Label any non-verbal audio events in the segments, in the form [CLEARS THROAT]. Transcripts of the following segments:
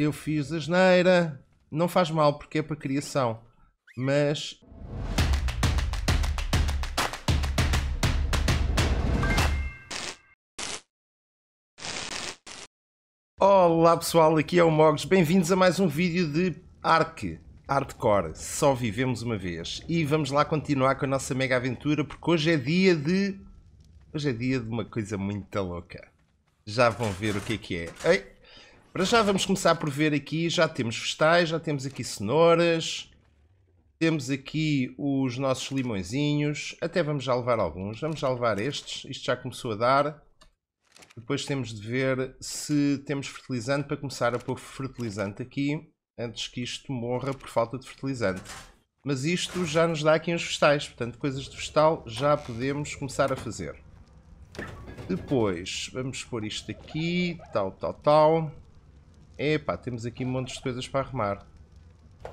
eu fiz a asneira. Não faz mal, porque é para criação. Mas... Olá pessoal, aqui é o Mogos. Bem-vindos a mais um vídeo de Ark. Hardcore, só vivemos uma vez. E vamos lá continuar com a nossa mega aventura, porque hoje é dia de... Hoje é dia de uma coisa muito louca. Já vão ver o que é que é. Ei! Para já vamos começar por ver aqui, já temos vegetais, já temos aqui cenouras, temos aqui os nossos limõezinhos, até vamos já levar alguns, vamos já levar estes, isto já começou a dar. Depois temos de ver se temos fertilizante para começar a pôr fertilizante aqui, antes que isto morra por falta de fertilizante. Mas isto já nos dá aqui uns vegetais, portanto coisas de vegetal já podemos começar a fazer. Depois, vamos pôr isto aqui, tal, tal, tal. Epá, temos aqui um monte de coisas para arrumar.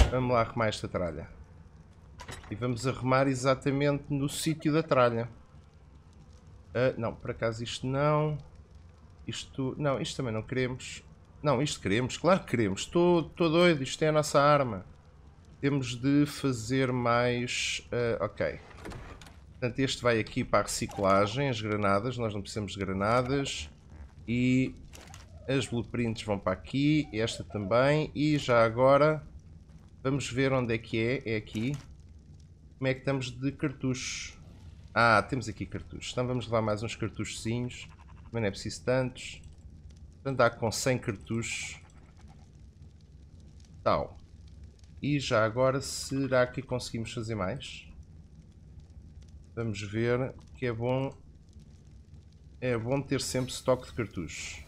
Vamos lá arrumar esta tralha. E vamos arrumar exatamente no sítio da tralha. Uh, não, por acaso isto não. Isto. Não, isto também não queremos. Não, isto queremos, claro que queremos. Estou doido, isto é a nossa arma. Temos de fazer mais. Uh, ok. Portanto, este vai aqui para a reciclagem, as granadas. Nós não precisamos de granadas. E as blueprints vão para aqui, esta também. E já agora, vamos ver onde é que é. É aqui. Como é que estamos de cartuchos? Ah, temos aqui cartuchos. Então vamos levar mais uns cartuchozinhos. Mas não é preciso tantos. Andar com 100 cartuchos. Tal. E já agora, será que conseguimos fazer mais? Vamos ver que é bom... É bom ter sempre estoque de cartuchos.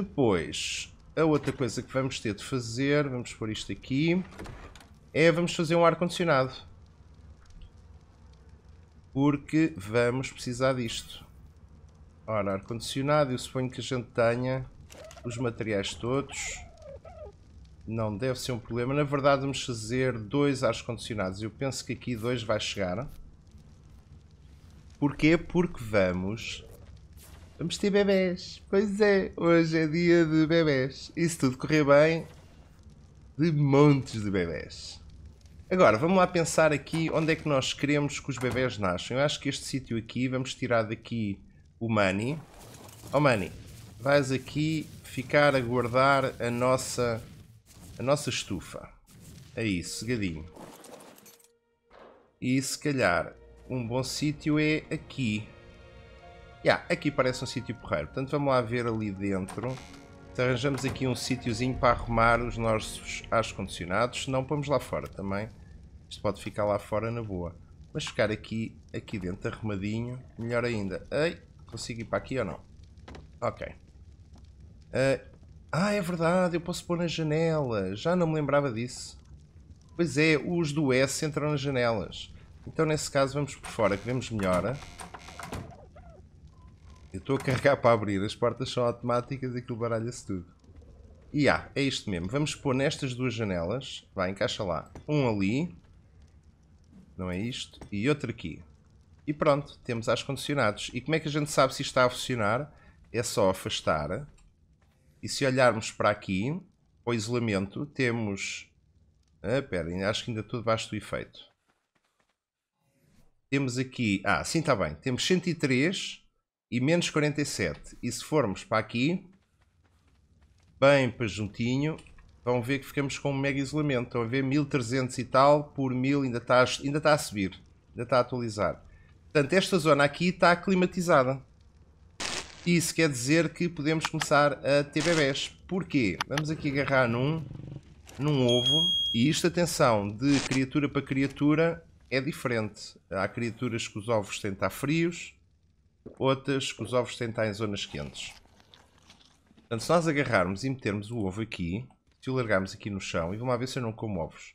Depois, a outra coisa que vamos ter de fazer, vamos pôr isto aqui, é vamos fazer um ar-condicionado. Porque vamos precisar disto. Ora, ar-condicionado, eu suponho que a gente tenha os materiais todos. Não deve ser um problema. Na verdade, vamos fazer dois ar-condicionados. Eu penso que aqui dois vai chegar. Porquê? Porque vamos Vamos ter bebés. Pois é, hoje é dia de bebés. E se tudo correr bem, de montes de bebés. Agora, vamos lá pensar aqui onde é que nós queremos que os bebés nasçam. Eu acho que este sítio aqui, vamos tirar daqui o Money. Oh Money, vais aqui ficar a guardar a nossa, a nossa estufa. É isso, segadinho. E se calhar um bom sítio é aqui. Yeah, aqui parece um sítio porreiro. Portanto, vamos lá ver ali dentro. Então, arranjamos aqui um sítiozinho para arrumar os nossos ar-condicionados. Se não, pomos lá fora também. Isto pode ficar lá fora na boa. Mas ficar aqui, aqui dentro arrumadinho, melhor ainda. Ei, consigo ir para aqui ou não? Ok. Uh, ah, é verdade, eu posso pôr na janela. Já não me lembrava disso. Pois é, os do S entram nas janelas. Então, nesse caso, vamos por fora, que vemos melhor. Eu estou a carregar para abrir, as portas são automáticas e aquilo baralha-se tudo. E há, é isto mesmo. Vamos pôr nestas duas janelas. Vai, encaixa lá. Um ali. Não é isto. E outro aqui. E pronto, temos ar-condicionados. E como é que a gente sabe se isto está a funcionar? É só afastar. E se olharmos para aqui, ao isolamento, temos... Ah, pera, acho que ainda estou debaixo do efeito. Temos aqui... Ah, sim, está bem. Temos 103 e menos 47. E se formos para aqui, bem para juntinho, vão ver que ficamos com um mega isolamento. Estão a ver 1300 e tal por 1000, ainda está, ainda está a subir, ainda está a atualizar. Portanto, esta zona aqui está climatizada. Isso quer dizer que podemos começar a ter bebés. Porquê? Vamos aqui agarrar num, num ovo. E isto, atenção, de criatura para criatura é diferente. Há criaturas que os ovos têm de estar frios, outras que os ovos têm estar em zonas quentes. Portanto, se nós agarrarmos e metermos o ovo aqui, se o largarmos aqui no chão, e vamos lá ver se eu não como ovos.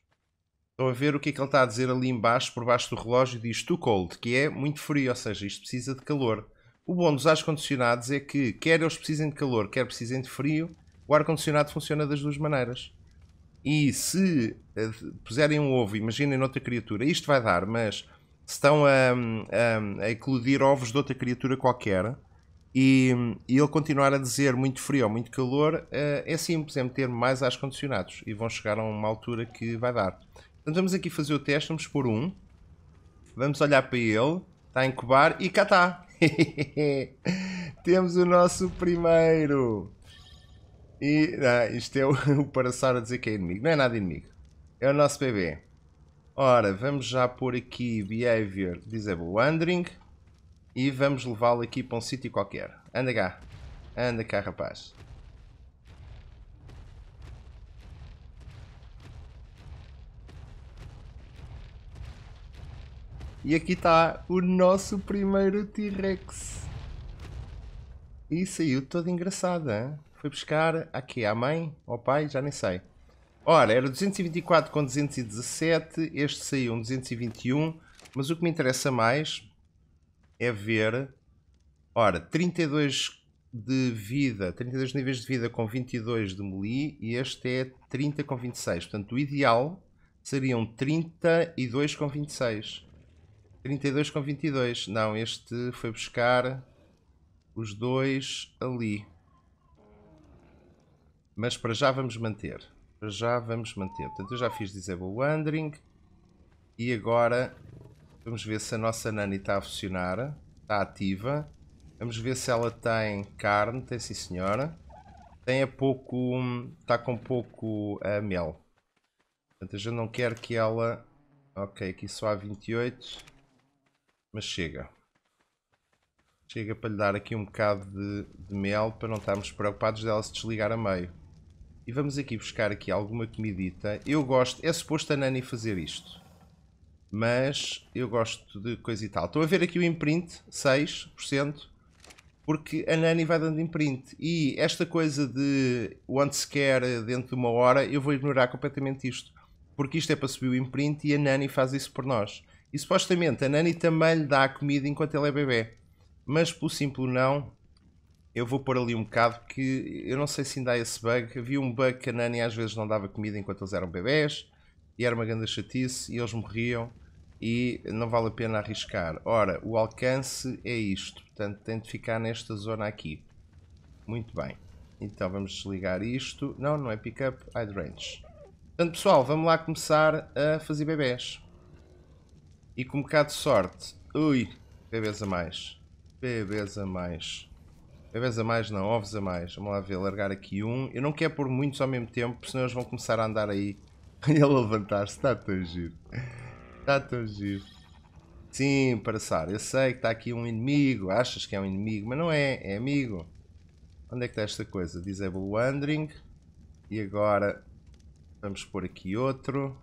Estão a ver o que é que ele está a dizer ali embaixo, por baixo do relógio, diz too cold, que é muito frio, ou seja, isto precisa de calor. O bom dos ar-condicionados é que, quer eles precisem de calor, quer precisem de frio, o ar-condicionado funciona das duas maneiras. E se eh, puserem um ovo, imaginem outra criatura, isto vai dar, mas estão a, a, a eclodir ovos de outra criatura qualquer e, e ele continuar a dizer muito frio ou muito calor, eh, é simples, é meter mais ar condicionados e vão chegar a uma altura que vai dar. então vamos aqui fazer o teste, vamos pôr um, vamos olhar para ele, está a incubar e cá está. [LAUGHS] Temos o nosso primeiro. E ah, isto é o, [LAUGHS] o Paraçar a dizer que é inimigo, não é nada inimigo, é o nosso bebê. Ora, vamos já pôr aqui Behavior Disable Wandering e vamos levá-lo aqui para um sítio qualquer. Anda cá, anda cá rapaz. E aqui está o nosso primeiro T-Rex. E saiu toda engraçada. Hein? Foi buscar aqui à mãe, ao pai, já nem sei. Ora, era 224 com 217, este saiu um 221, mas o que me interessa mais é ver... Ora, 32 de vida, 32 níveis de vida com 22 de melee e este é 30 com 26. Portanto, o ideal seriam 32 com 26. 32 com 22. Não, este foi buscar os dois ali. Mas para já vamos manter. Para já vamos manter. Portanto, eu já fiz Disable Wandering. E agora vamos ver se a nossa Nani está a funcionar. Está ativa. Vamos ver se ela tem carne. Tem sim senhora. Tem a pouco... Está com pouco uh, mel. Portanto, eu já não quer que ela... Ok, aqui só há 28. Mas chega. Chega para lhe dar aqui um bocado de, de mel para não estarmos preocupados dela se desligar a meio. E vamos aqui buscar aqui alguma comidita. Eu gosto... É suposto a Nani fazer isto. Mas eu gosto de coisa e tal. Estou a ver aqui o imprint, 6%. Porque a Nani vai dando imprint. E esta coisa de once quer dentro de uma hora, eu vou ignorar completamente isto. Porque isto é para subir o imprint e a Nani faz isso por nós. E supostamente a Nani também lhe dá a comida enquanto ele é bebê. Mas por simples não, eu vou pôr ali um bocado porque eu não sei se ainda há esse bug. Havia um bug que a Nani às vezes não dava comida enquanto eles eram bebés e era uma grande chatice e eles morriam e não vale a pena arriscar. Ora, o alcance é isto, portanto tem de ficar nesta zona aqui. Muito bem. Então vamos desligar isto. Não, não é pickup, hide range. Portanto, pessoal, vamos lá começar a fazer bebés. E com um bocado de sorte. Ui, bebês a mais. Bebês a mais. Bebês a mais não, ovos a mais. Vamos lá ver, largar aqui um. Eu não quero pôr muitos ao mesmo tempo, porque senão eles vão começar a andar aí [LAUGHS] e levantar-se. Está tão giro. Está tão giro. Sim, passar. Eu sei que está aqui um inimigo. Achas que é um inimigo, mas não é. É amigo. Onde é que está esta coisa? Disable é Wandering. E agora vamos pôr aqui outro.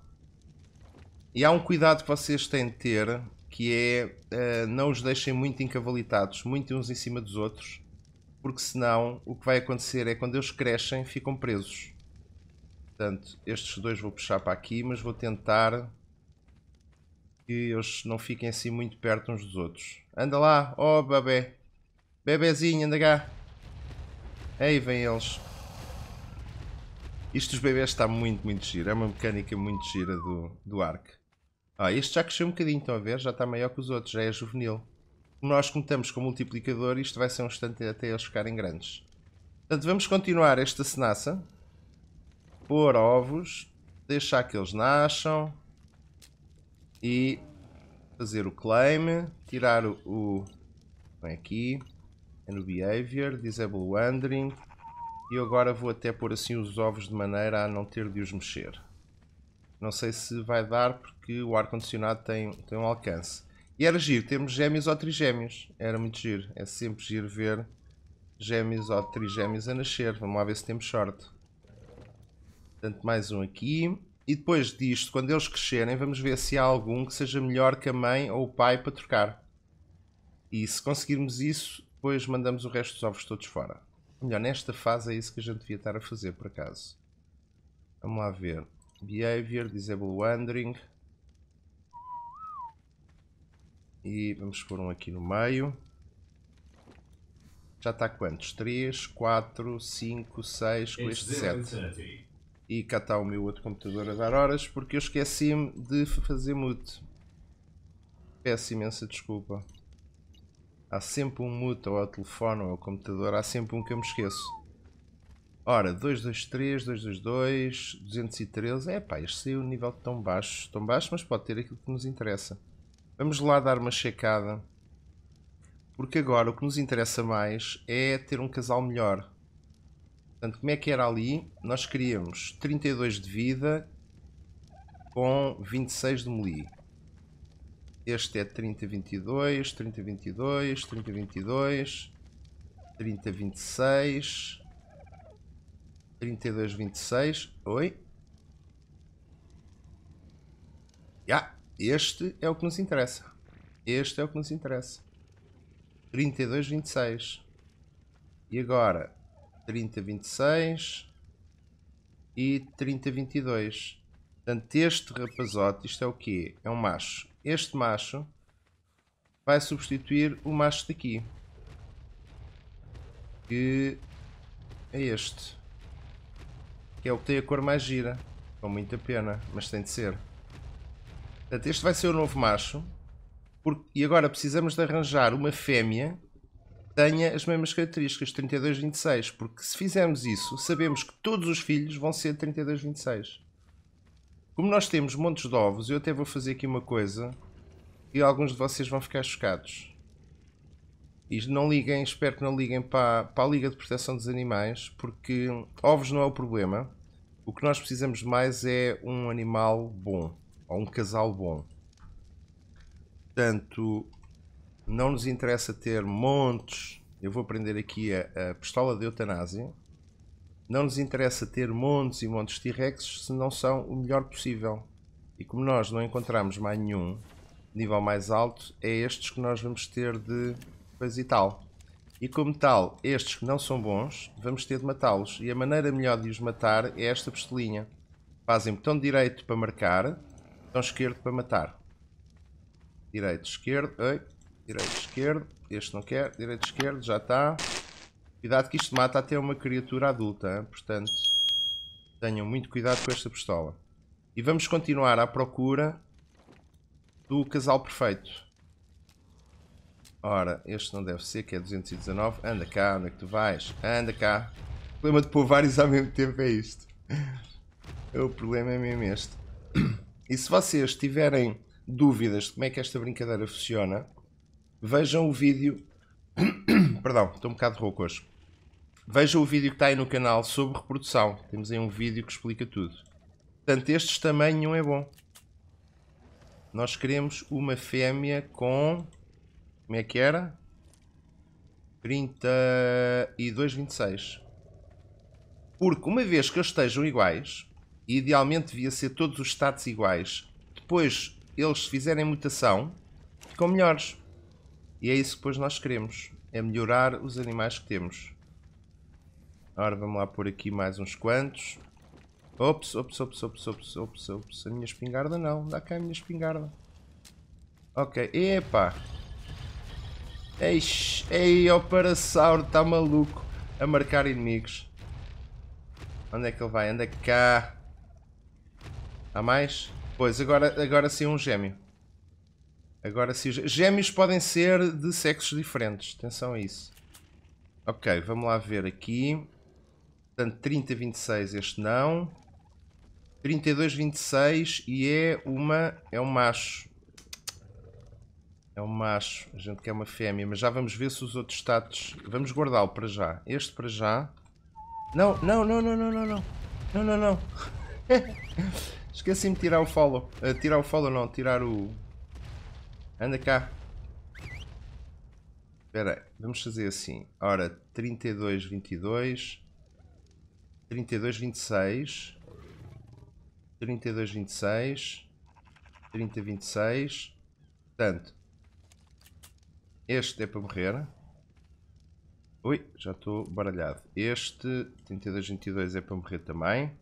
E há um cuidado que vocês têm de ter, que é uh, não os deixem muito encavalitados, muito uns em cima dos outros porque senão o que vai acontecer é quando eles crescem ficam presos. Portanto, estes dois vou puxar para aqui, mas vou tentar que eles não fiquem assim muito perto uns dos outros. Anda lá, oh bebê. Bebezinho, anda cá. Aí vêm eles. Isto dos bebés está muito, muito giro. É uma mecânica muito gira do, do Ark. Ah, este já cresceu um bocadinho, estão a ver? Já está maior que os outros, já é juvenil nós contamos com multiplicador e isto vai ser um instante até eles ficarem grandes. Portanto, vamos continuar esta cenaça. Pôr ovos, deixar que eles nasçam e fazer o claim, tirar o, o vem aqui, é no behavior, disable wandering e eu agora vou até pôr assim os ovos de maneira a não ter de os mexer. Não sei se vai dar porque o ar-condicionado tem, tem um alcance. E era giro, temos gêmeos ou trigêmeos. Era muito giro. É sempre giro ver gêmeos ou trigêmeos a nascer. Vamos lá ver se temos sorte. Portanto, mais um aqui. E depois disto, quando eles crescerem, vamos ver se há algum que seja melhor que a mãe ou o pai para trocar. E se conseguirmos isso, depois mandamos o resto dos ovos todos fora. Melhor, nesta fase é isso que a gente devia estar a fazer, por acaso. Vamos lá ver. Behavior, Disable Wandering. E vamos pôr um aqui no meio. Já está quantos? 3, 4, 5, 6, com este 7. E cá está o meu outro computador a dar horas porque eu esqueci-me de fazer mute. Peço imensa desculpa. Há sempre um mute ou ao telefone ou ao computador, há sempre um que eu me esqueço. Ora, 223, 222, 213. É pá, este saiu um nível tão baixo, tão baixo, mas pode ter aquilo que nos interessa. Vamos lá dar uma checada. Porque agora o que nos interessa mais é ter um casal melhor. Portanto, como é que era ali? Nós queríamos 32 de vida com 26 de melee. Este é 30-22, 30-22, 30-22, 30-26, 32-26. Oi? Já! Yeah. Este é o que nos interessa. Este é o que nos interessa. 32, 26. E agora 30, 26 e 30, 22. Portanto, este rapazote, isto é o quê? É um macho. Este macho vai substituir o macho daqui. Que é este. Que é o que tem a cor mais gira. Com muita pena, mas tem de ser. Portanto, este vai ser o novo macho. Porque, e agora precisamos de arranjar uma fêmea que tenha as mesmas características, 3226. Porque se fizermos isso, sabemos que todos os filhos vão ser 3226. Como nós temos montes de ovos, eu até vou fazer aqui uma coisa e alguns de vocês vão ficar chocados. E não liguem, espero que não liguem para, para a Liga de Proteção dos Animais, porque ovos não é o problema. O que nós precisamos de mais é um animal bom ou um casal bom. Portanto, não nos interessa ter montes. Eu vou aprender aqui a, a pistola de eutanásia. Não nos interessa ter montes e montes de T-Rex se não são o melhor possível. E como nós não encontramos mais nenhum nível mais alto, é estes que nós vamos ter de fazer tal. E como tal, estes que não são bons, vamos ter de matá-los. E a maneira melhor de os matar é esta pistolinha. Fazem botão direito para marcar, então esquerdo para matar. Direito, esquerdo. Ei, direito, esquerdo. Este não quer. Direito, esquerdo. Já está. Cuidado que isto mata até uma criatura adulta. Hein? Portanto, tenham muito cuidado com esta pistola. E vamos continuar à procura do casal perfeito. Ora, este não deve ser, que é 219. Anda cá, onde é que tu vais? Anda cá. O problema de pôr vários ao mesmo tempo é isto. [LAUGHS] O problema é mesmo este. [CLEARS THROAT] E se vocês tiverem dúvidas de como é que esta brincadeira funciona, vejam o vídeo. [COUGHS] Perdão, estou um bocado rouco hoje. Vejam o vídeo que está aí no canal sobre reprodução. Temos aí um vídeo que explica tudo. Portanto, estes tamanho não é bom. Nós queremos uma fêmea com. Como é que era? 32,26. Porque uma vez que eles estejam iguais, idealmente devia ser todos os status iguais. Depois eles fizerem mutação, ficam melhores. E é isso que depois nós queremos. É melhorar os animais que temos. agora vamos lá por aqui mais uns quantos. Ops, ops, ops, ops, ops, ops, ops. A minha espingarda não. Dá cá a minha espingarda. Ok. epa Eish. Ei, o Parasauro está maluco a marcar inimigos. Onde é que ele vai? Anda cá. Há mais? Pois, agora, agora sim um gêmeo. Agora sim. Gêmeos podem ser de sexos diferentes. Atenção a isso. Ok, vamos lá ver aqui. Portanto, 30, 26, este não. 32, 26 e é uma... é um macho. É um macho. A gente quer uma fêmea, mas já vamos ver se os outros status... Vamos guardá-lo para já. Este para já. Não, não, não, não, não, não, não. Não, não, não. [LAUGHS] Esqueci-me de tirar o follow. Uh, tirar o follow não, tirar o... Anda cá. Espera aí, vamos fazer assim. Ora, 32, 22... 32, 26... 32, 26... 30, 26... Portanto... Este é para morrer. Ui, já estou baralhado. Este, 32, 22 é para morrer também.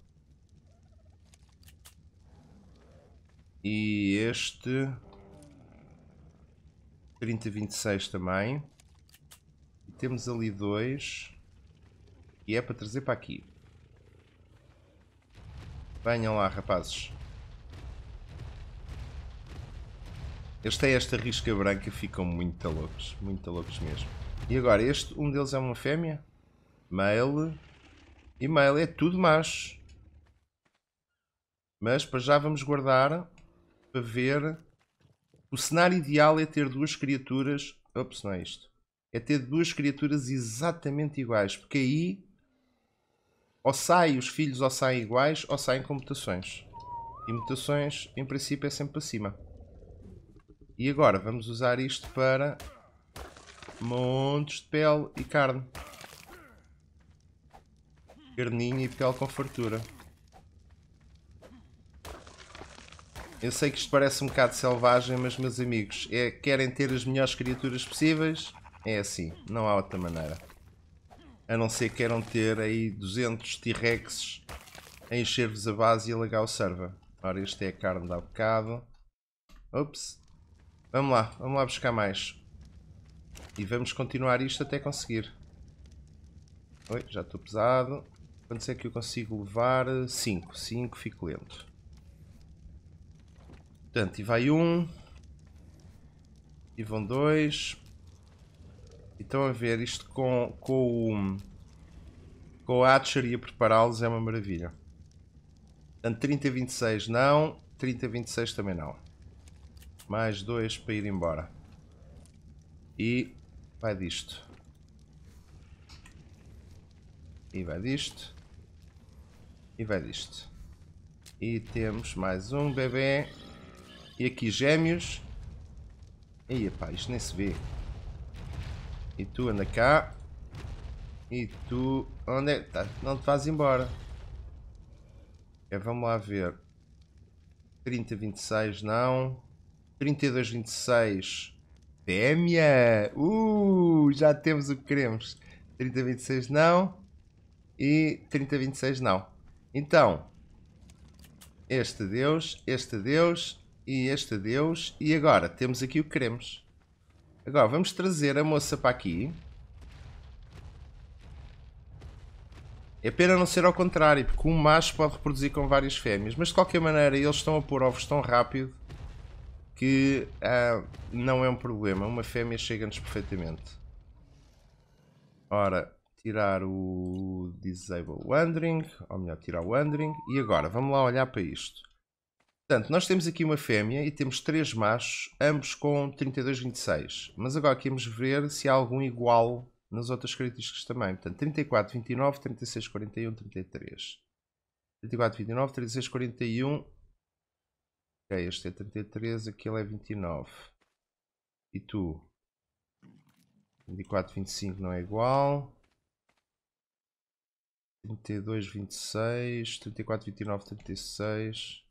E este... 3026 também. E temos ali dois. E é para trazer para aqui. Venham lá, rapazes. Eles têm é esta risca branca, ficam muito loucos. Muito loucos mesmo. E agora, este, um deles é uma fêmea? Male. E male é tudo macho. Mas para já vamos guardar para ver. O cenário ideal é ter duas criaturas. Ops, não é isto. É ter duas criaturas exatamente iguais. Porque aí ou saem os filhos ou saem iguais ou saem com mutações. E mutações em princípio é sempre para cima. E agora vamos usar isto para montes de pele e carne. Carninha e pele com fartura. Eu sei que isto parece um bocado selvagem, mas meus amigos, é, querem ter as melhores criaturas possíveis? É assim, não há outra maneira. A não ser que queiram ter aí 200 T-Rexes a encher-vos a base e alagar o server. Ora, isto é a carne da bocado. Ops. Vamos lá, vamos lá buscar mais. E vamos continuar isto até conseguir. Oi, já estou pesado. Quantos é que eu consigo levar? 5. 5, fico lento. Portanto, e vai um. E vão dois. E estão a ver isto com, com o. Com a Hatcher e a prepará-los é uma maravilha. Portanto, 30 26 não. 30 26 também não. Mais dois para ir embora. E vai disto. E vai disto. E vai disto. E temos mais um bebê. E aqui gêmeos. Aí, pá, isto nem se vê. E tu anda cá. E tu. Onde é tá? Não te vais embora. É, vamos lá ver. 30, 26, não. 32, 26. Fêmea! Uh, já temos o que queremos. 30, 26, não. E 30, 26, não. Então. Este Deus, este Deus, e este adeus. E agora temos aqui o que queremos. Agora vamos trazer a moça para aqui. É pena não ser ao contrário, porque um macho pode reproduzir com várias fêmeas. Mas de qualquer maneira, eles estão a pôr ovos tão rápido que ah, não é um problema. Uma fêmea chega-nos perfeitamente. Ora, tirar o Disable Wandering, ou melhor, tirar o Wandering. E agora, vamos lá olhar para isto. Portanto, nós temos aqui uma fêmea e temos três machos, ambos com 32, 26. Mas agora queremos ver se há algum igual nas outras características também. Portanto, 34, 29, 36, 41, 33. 34, 29, 36, 41. Ok, este é 33, aquele é 29. E tu? 24, 25 não é igual. 32, 26. 34, 29, 36.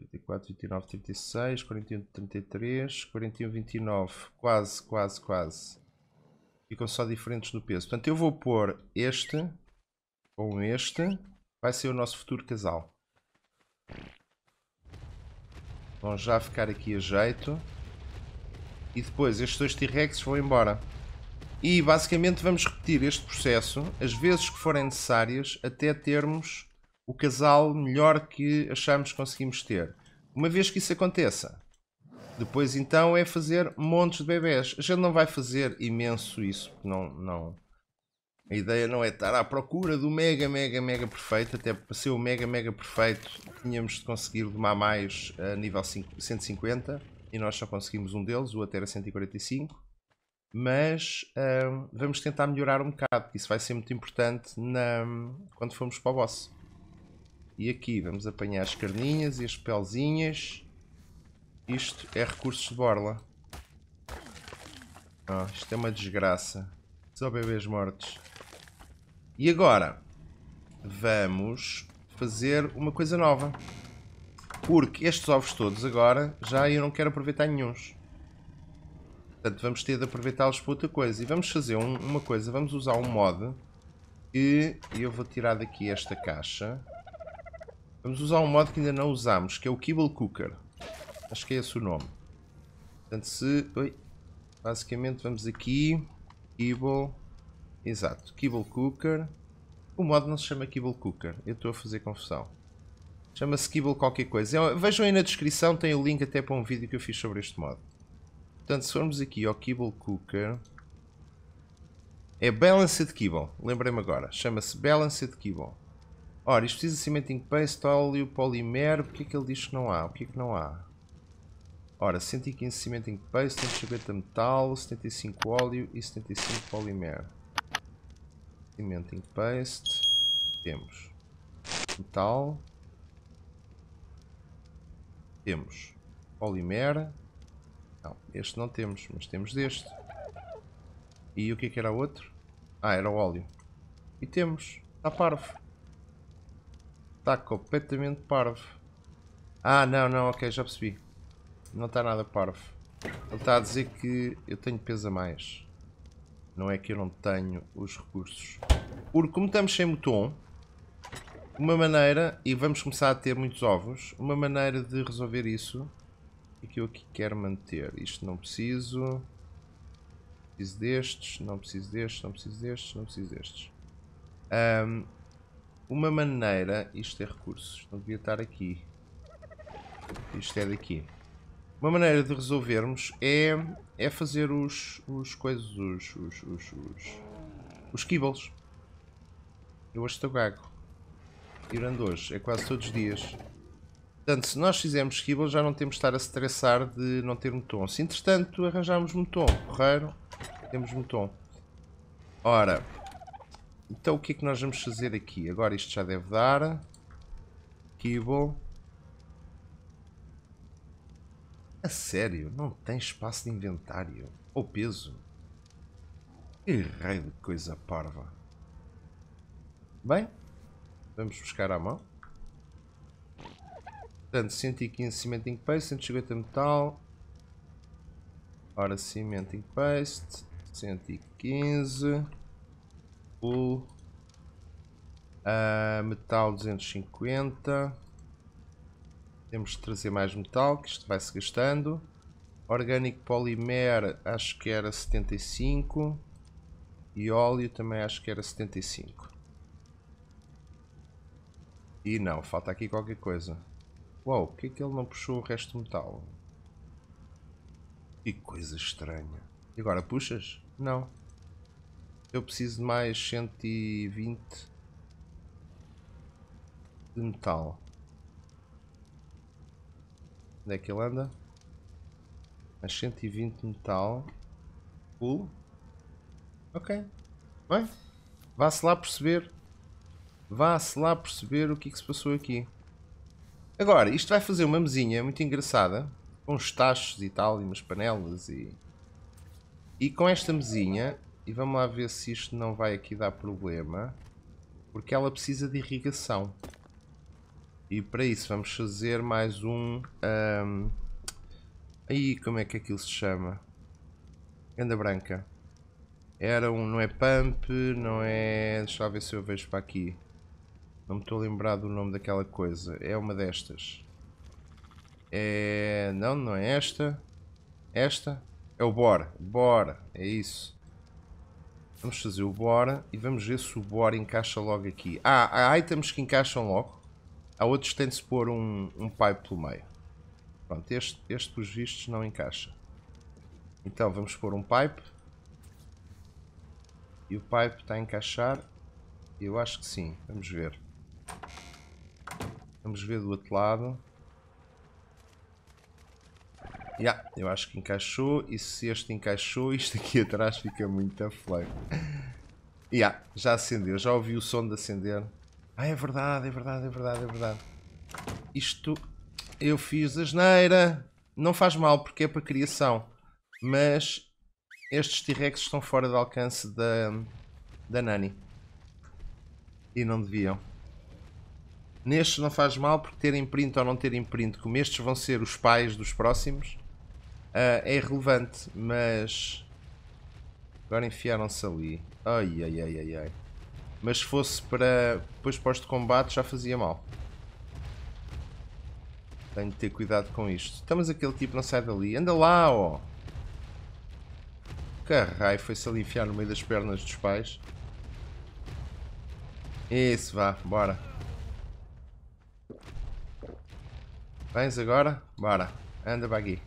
34, 29, 36, 41, 33, 41, 29. Quase, quase, quase. Ficam só diferentes no peso. Portanto, eu vou pôr este com este. Vai ser o nosso futuro casal. Vão já ficar aqui a jeito. E depois estes dois T-Rex vão embora. E basicamente vamos repetir este processo as vezes que forem necessárias até termos o casal melhor que achamos que conseguimos ter. Uma vez que isso aconteça, depois então é fazer montes de bebés. A gente não vai fazer imenso isso, não, não. A ideia não é estar à procura do mega, mega, mega perfeito, até para ser o mega, mega perfeito tínhamos de conseguir domar mais a nível 5, 150 e nós só conseguimos um deles, o era 145. Mas hum, vamos tentar melhorar um bocado, isso vai ser muito importante na, quando formos para o boss. E aqui vamos apanhar as carninhas e as pelzinhas. Isto é recursos de borla. Oh, isto é uma desgraça. Só bebês mortos. E agora? Vamos fazer uma coisa nova. Porque estes ovos todos agora, já eu não quero aproveitar nenhum. Portanto, vamos ter de aproveitá-los para outra coisa. E vamos fazer um, uma coisa, vamos usar um mod. E eu vou tirar daqui esta caixa. Vamos usar um modo que ainda não usamos, que é o Kibble Cooker. Acho que é esse o nome. Portanto, se... Oi. Basicamente vamos aqui... Kibble... Exato, Kibble Cooker. O modo não se chama Kibble Cooker, eu estou a fazer confusão. Chama-se Kibble qualquer coisa. É, vejam aí na descrição, tem o link até para um vídeo que eu fiz sobre este modo. Portanto, se formos aqui ao Kibble Cooker... É Balanced Kibble, lembrei-me agora. Chama-se Balanced Kibble. Ora, isto precisa de cimento em paste, óleo, polimero. Porquê é que ele diz que não há? O que é que não há? Ora, 115 cimento em paste, 150 metal, 75 óleo e 75 polimero. Cimento em paste. Temos. Metal. Temos. Polimero. Não, este não temos, mas temos deste. E o que é que era outro? Ah, era o óleo. E temos. Está parvo está completamente parvo. Ah, não, não, ok, já percebi. Não está nada parvo. Ele está a dizer que eu tenho peso a mais. Não é que eu não tenho os recursos. Porque como estamos sem motom, uma maneira, e vamos começar a ter muitos ovos, uma maneira de resolver isso é que eu aqui quero manter. Isto não preciso. Preciso destes, não preciso destes, não preciso destes, não preciso destes. Um, uma maneira... Isto é recursos, não devia estar aqui. Isto é daqui. Uma maneira de resolvermos é, é fazer os, os coisas, os, os, os, os, os kibbles. Eu hoje estou gago. Tirando hoje, é quase todos os dias. Portanto, se nós fizermos kibbles já não temos de estar a estressar de não ter motom. Se entretanto arranjarmos motom, correiro, temos motom. Ora, então o que é que nós vamos fazer aqui? Agora isto já deve dar. Kibble. A sério? Não tem espaço de inventário. Ou peso. Que raio de coisa parva. Bem. Vamos buscar à mão. Portanto, 115 cimento ink paste, 150 metal. Ora, cimento ink paste. 115. Bull. Uh, metal 250. Temos de trazer mais metal, que isto vai se gastando. Orgânico polimer, acho que era 75. E óleo também acho que era 75. E não, falta aqui qualquer coisa. Uau, que é que ele não puxou o resto do metal? Que coisa estranha. E agora puxas? Não. Eu preciso de mais 120 de metal. Onde é que ele anda? Mais 120 de metal. Cool. Ok. Bem, vá-se lá perceber. Vá-se lá perceber o que, é que se passou aqui. Agora, isto vai fazer uma mesinha muito engraçada. Com os tachos e tal, e umas panelas e... E com esta mesinha e vamos lá ver se isto não vai aqui dar problema. Porque ela precisa de irrigação. E para isso vamos fazer mais um... um aí, como é que aquilo se chama? Ganda branca. Era um... Não é pump, não é... Deixa eu ver se eu vejo para aqui. Não me estou a lembrar do nome daquela coisa. É uma destas. É... Não, não é esta. Esta? É o Bor. Bor. É isso. Vamos fazer o bora e vamos ver se o bora encaixa logo aqui. Ah, há itens que encaixam logo. Há outros que têm de se pôr um, um pipe pelo meio. Pronto, este, este pelos vistos não encaixa. Então vamos pôr um pipe. E o pipe está a encaixar. Eu acho que sim. Vamos ver. Vamos ver do outro lado. Yeah, eu acho que encaixou. E se este encaixou, [LAUGHS] isto aqui atrás fica muito a fleco. Yeah, já acendeu. Já ouvi o som de acender. Ah, é verdade, é verdade, é verdade, é verdade. Isto eu fiz a geneira. Não faz mal, porque é para criação. Mas estes T-Rex estão fora de alcance da, da Nani. E não deviam. Nestes não faz mal porque terem print ou não terem print, como estes vão ser os pais dos próximos, Uh, é irrelevante, mas... Agora enfiaram-se ali. Ai, ai, ai, ai, ai. Mas se fosse para... Depois posto de combate já fazia mal. Tenho de ter cuidado com isto. Estamos então, aquele tipo não sai dali. Anda lá, ó! Oh. Carrai, foi-se ali enfiar no meio das pernas dos pais. Isso, vá, bora. Vens agora? Bora. Anda para aqui.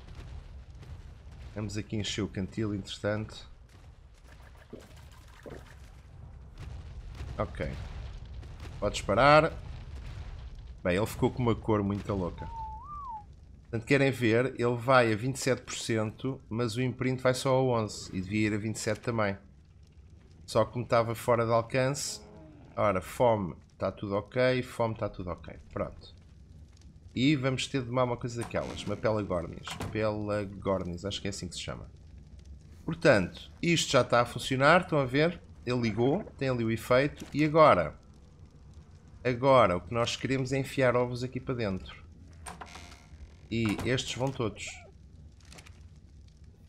Vamos aqui encher o cantil, entretanto. Ok. Podes parar. Bem, ele ficou com uma cor muito louca. Portanto, querem ver, ele vai a 27%, mas o imprint vai só a 11%. E devia ir a 27% também. Só que como estava fora de alcance... Ora, fome está tudo ok, fome está tudo ok. Pronto. E vamos ter de tomar uma coisa daquelas, uma pelagornis, pelagornis, acho que é assim que se chama. Portanto, isto já está a funcionar, estão a ver? Ele ligou, tem ali o efeito. E agora? Agora, o que nós queremos é enfiar ovos aqui para dentro. E estes vão todos.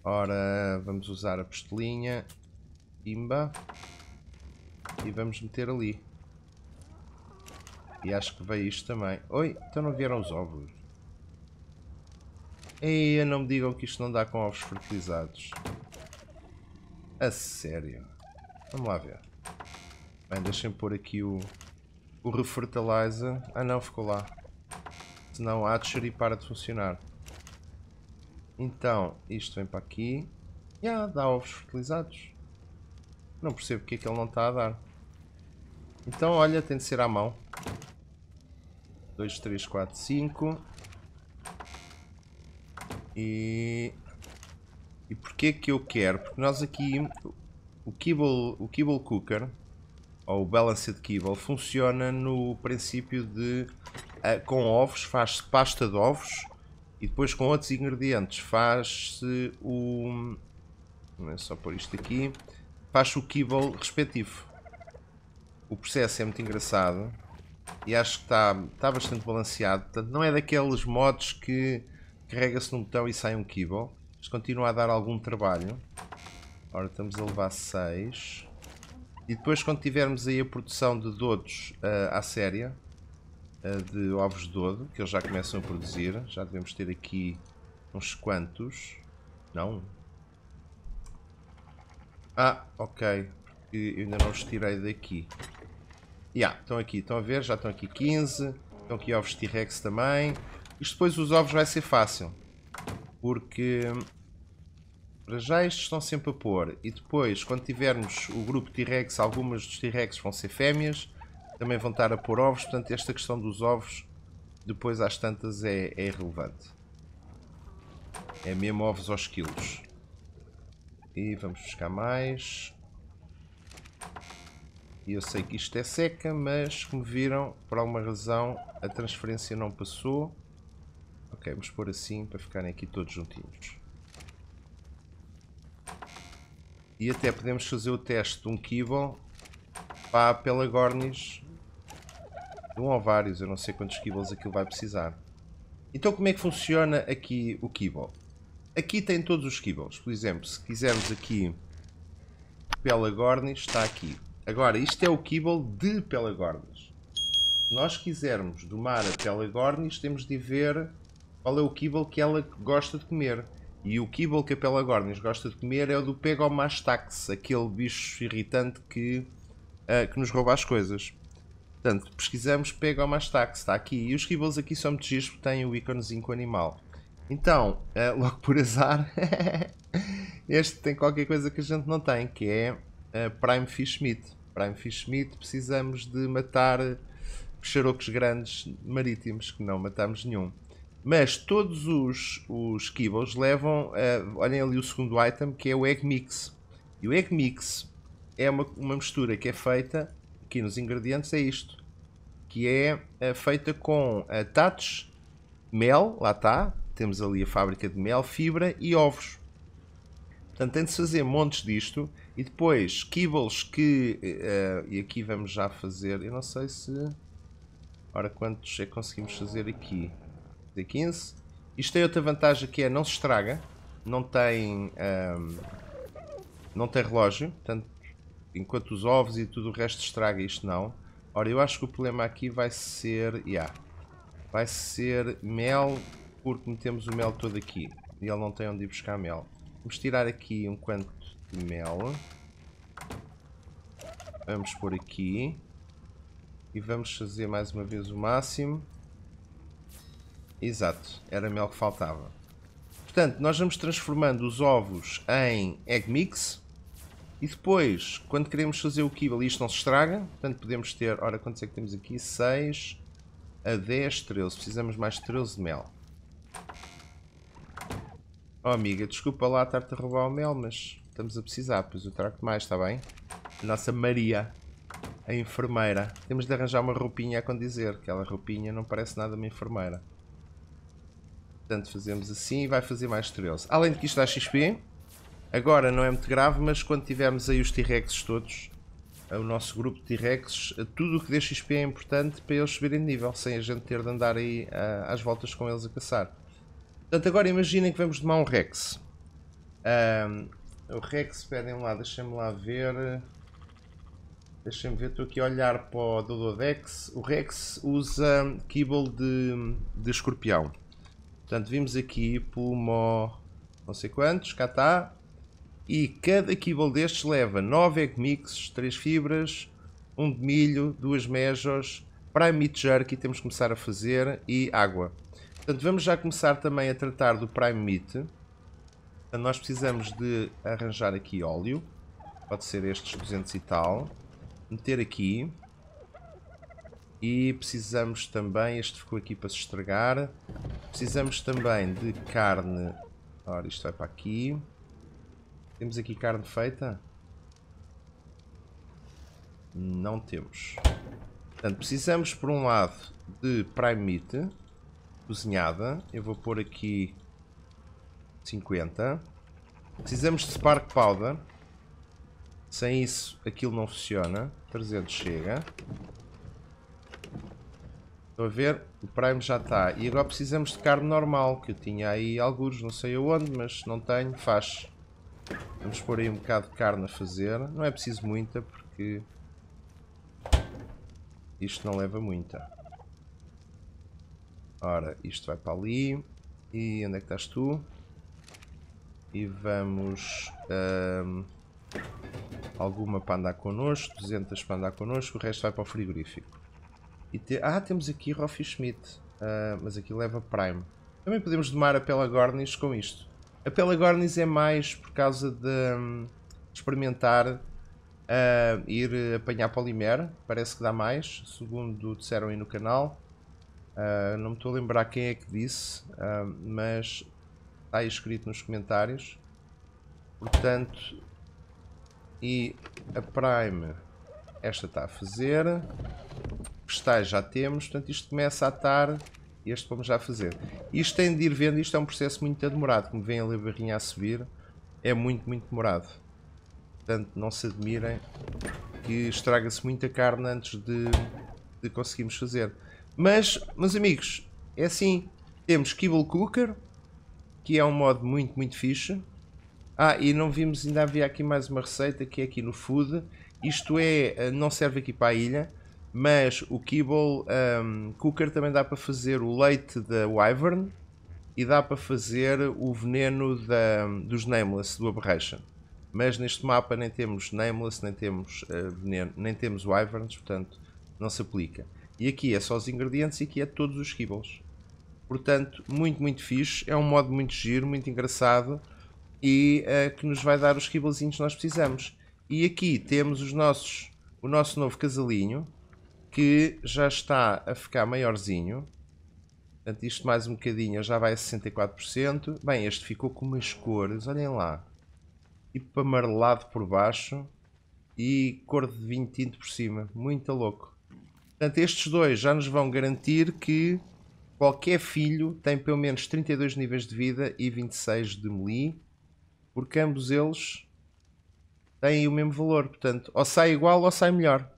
Ora, vamos usar a pistolinha. Imba. E vamos meter ali. E acho que veio isto também. Oi, então não vieram os ovos. E não me digam que isto não dá com ovos fertilizados. A sério. Vamos lá ver. Bem, deixem-me pôr aqui o, o refertilizer. Ah não, ficou lá. Senão a Hatchery para de funcionar. Então, isto vem para aqui. Já, yeah, dá ovos fertilizados. Não percebo porque é que ele não está a dar. Então, olha, tem de ser à mão. 2, 3, 4, 5. E... E porquê que eu quero? Porque nós aqui... O Kibble, o Kibble Cooker, ou o Balanced Kibble, funciona no princípio de... Eh, com ovos, faz-se pasta de ovos. E depois com outros ingredientes faz-se o... É só pôr isto aqui. Faz-se o Kibble respectivo. O processo é muito engraçado e acho que está, está bastante balanceado. Portanto, não é daqueles modos que carrega-se num botão e sai um kibble. Mas continua a dar algum trabalho. Ora, estamos a levar 6. E depois, quando tivermos aí a produção de dodos uh, à séria, uh, de ovos de dodo, que eles já começam a produzir, já devemos ter aqui uns quantos. Não? Ah, ok. Porque eu ainda não os tirei daqui. Yeah, estão aqui, estão a ver, já estão aqui 15. Estão aqui ovos T-Rex também. Isto depois os ovos vai ser fácil. Porque para já estes estão sempre a pôr. E depois, quando tivermos o grupo T-Rex, algumas dos T-Rex vão ser fêmeas. Também vão estar a pôr ovos. Portanto, esta questão dos ovos, depois às tantas, é, é irrelevante. É mesmo ovos aos quilos. E vamos buscar mais eu sei que isto é seca, mas como viram, por alguma razão a transferência não passou. Ok, vamos pôr assim para ficarem aqui todos juntinhos. E até podemos fazer o teste de um kibble para a pelagornis de um ou vários, eu não sei quantos kibbles aquilo vai precisar. Então como é que funciona aqui o kibble? Aqui tem todos os kibbles, por exemplo, se quisermos aqui pelagornis, está aqui Agora, isto é o kibble de Pelagornis. Se nós quisermos domar a pelagornis, temos de ver qual é o kibble que ela gosta de comer. E o kibble que a pelagornis gosta de comer é o do Pegomastax, aquele bicho irritante que, uh, que nos rouba as coisas. Portanto, pesquisamos Pegomastax, está aqui. E os kibbles aqui são muito giros porque têm o íconezinho com o animal. Então, uh, logo por azar, [LAUGHS] este tem qualquer coisa que a gente não tem, que é eh, Prime Fish Meat. Prime Fish Meat precisamos de matar peixarocos grandes marítimos, que não matamos nenhum. Mas todos os, os kibbles levam, uh, olhem ali o segundo item, que é o Egg Mix. E o Egg Mix é uma, uma mistura que é feita, aqui nos ingredientes é isto, que é uh, feita com uh, tatos, mel, lá está, temos ali a fábrica de mel, fibra e ovos. Portanto, tem de fazer montes disto e depois kibbles que. Uh, e aqui vamos já fazer. Eu não sei se. Ora, quantos é que conseguimos fazer aqui? De 15. Isto tem outra vantagem que é não se estraga. Não tem. Um, ehm, não tem relógio. Portanto, enquanto os ovos e tudo o resto estraga, isto não. Ora, eu acho que o problema aqui vai ser. Yeah, vai ser mel, porque metemos o mel todo aqui. E ele não tem onde ir buscar mel. Vamos tirar aqui um quanto de mel. Vamos por aqui. E vamos fazer mais uma vez o máximo. Exato, era mel que faltava. Portanto, nós vamos transformando os ovos em egg mix. E depois, quando queremos fazer o kibble, isto não se estraga. Portanto, podemos ter... Ora, quantos é que temos aqui? 6 a 10, 13. Precisamos mais 13 de mel. Oh amiga, desculpa lá estar-te a roubar o mel, mas estamos a precisar, pois eu trago mais, está bem? A nossa Maria, a enfermeira. Temos de arranjar uma roupinha a condizer, aquela roupinha não parece nada uma enfermeira. Portanto, fazemos assim e vai fazer mais 13. Além de que isto dá XP, agora não é muito grave, mas quando tivermos aí os T-Rexes todos, o nosso grupo de t rexes tudo o que dê XP é importante para eles subirem de nível, sem a gente ter de andar aí ah, às voltas com eles a caçar. Portanto, agora imaginem que vamos tomar um Rex. Um, o Rex, pedem lá, deixem-me lá ver. Deixem-me ver, estou aqui a olhar para o Dododex. O Rex usa Kibble de, de escorpião. Portanto, vimos aqui Pulmo não sei quantos, cá está. E cada Kibble destes leva 9 egg Mix, 3 fibras, 1 de milho, 2 mejos, Prime Meat Jerky, temos que começar a fazer, e água. Portanto, vamos já começar também a tratar do Prime Meat. Portanto, nós precisamos de arranjar aqui óleo. Pode ser estes 200 e tal. Meter aqui. E precisamos também... Este ficou aqui para se estragar. Precisamos também de carne. Ora, isto vai para aqui. Temos aqui carne feita? Não temos. Portanto, precisamos por um lado de Prime Meat cozinhada. Eu vou pôr aqui 50. Precisamos de Spark Powder. Sem isso, aquilo não funciona. 300 chega. Estão a ver? O Prime já está. E agora precisamos de carne normal, que eu tinha aí alguns, não sei aonde, mas não tenho. Faz. Vamos pôr aí um bocado de carne a fazer. Não é preciso muita, porque... Isto não leva muita. Ora, isto vai para ali. E onde é que estás tu? E vamos... Um, alguma para andar connosco, 200 para andar connosco, o resto vai para o frigorífico. E te, ah, temos aqui Rolf Schmidt, uh, mas aqui leva Prime. Também podemos domar a Pela Gornis com isto. A Pela Gornis é mais por causa de, um, experimentar uh, ir apanhar polimer, parece que dá mais, segundo disseram aí no canal. Uh, não me estou a lembrar quem é que disse, uh, mas está aí escrito nos comentários. Portanto, e a Prime, esta está a fazer. Cristais já temos, portanto isto começa a estar, este vamos já fazer. Isto tem de ir vendo, isto é um processo muito demorado, como vem ali a barrinha a subir, é muito, muito demorado. Portanto, não se admirem que estraga-se muita carne antes de, de conseguirmos fazer. Mas, meus amigos, é assim. Temos Kibble Cooker, que é um modo muito, muito fixe. Ah, e não vimos, ainda havia aqui mais uma receita que é aqui no Food. Isto é, eh, não serve aqui para a ilha, mas o Kibble um, ehm, Cooker também dá para fazer o leite da Wyvern e dá para fazer o veneno da, dos Nameless, do Aberration. Mas neste mapa nem temos Nameless, nem temos uh, veneno, nem temos Wyverns, portanto não se aplica. E aqui é só os ingredientes e aqui é todos os kibbles. Portanto, muito, muito fixe. É um modo muito giro, muito engraçado e uh, que nos vai dar os kibblezinhos que nós precisamos. E aqui temos os nossos, o nosso novo casalinho que já está a ficar maiorzinho. Portanto, isto mais um bocadinho já vai a 64%. Bem, este ficou com umas cores, olhem lá. Tipo amarelado por baixo e cor de vinho tinto por cima. Muito louco. Portanto, estes dois já nos vão garantir que qualquer filho tem pelo menos 32 níveis de vida e 26 de melee, porque ambos eles têm o mesmo valor. Portanto, ou sai igual ou sai melhor.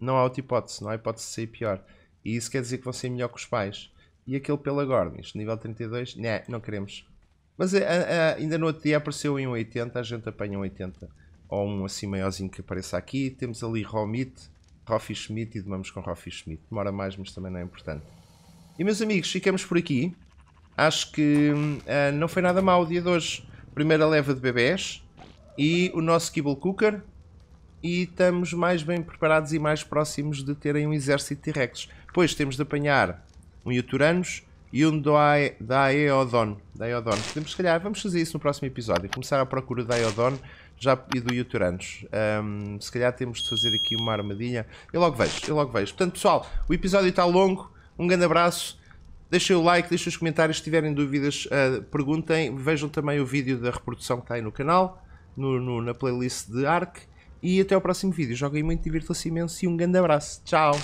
Não há outra hipótese, não há hipótese de sair pior. E isso quer dizer que vão ser melhor que os pais. E aquele pela gormis nível 32, né, não queremos. Mas eh, eh, eh, ainda no outro dia apareceu em 80, a gente apanha um 80. Ou um assim maiorzinho que apareça aqui. Temos ali Romit Rofi Schmidt e domamos com Rofi Schmidt. Demora mais, mas também não é importante. E meus amigos, ficamos por aqui. Acho que uh, não foi nada mal o dia de hoje. Primeira leva de bebés e o nosso Kibble Cooker. E estamos mais bem preparados e mais próximos de terem um exército de T-Rex. Pois temos de apanhar um Yuturanos e um Daeodon. Daeodon. Podemos, se calhar, vamos fazer isso no próximo episódio. Começar a procura da Eodon já e do Yuturanos. Um, se calhar temos de fazer aqui uma armadilha. Eu logo vejo, eu logo vejo. Portanto, pessoal, o episódio está longo. Um grande abraço. Deixem o like, deixem os comentários. Se tiverem dúvidas, uh, perguntem. Vejam também o vídeo da reprodução que está aí no canal, no, no, na playlist de ARC. E até ao próximo vídeo. Joguem muito, divirtam-se imenso e um grande abraço. Tchau!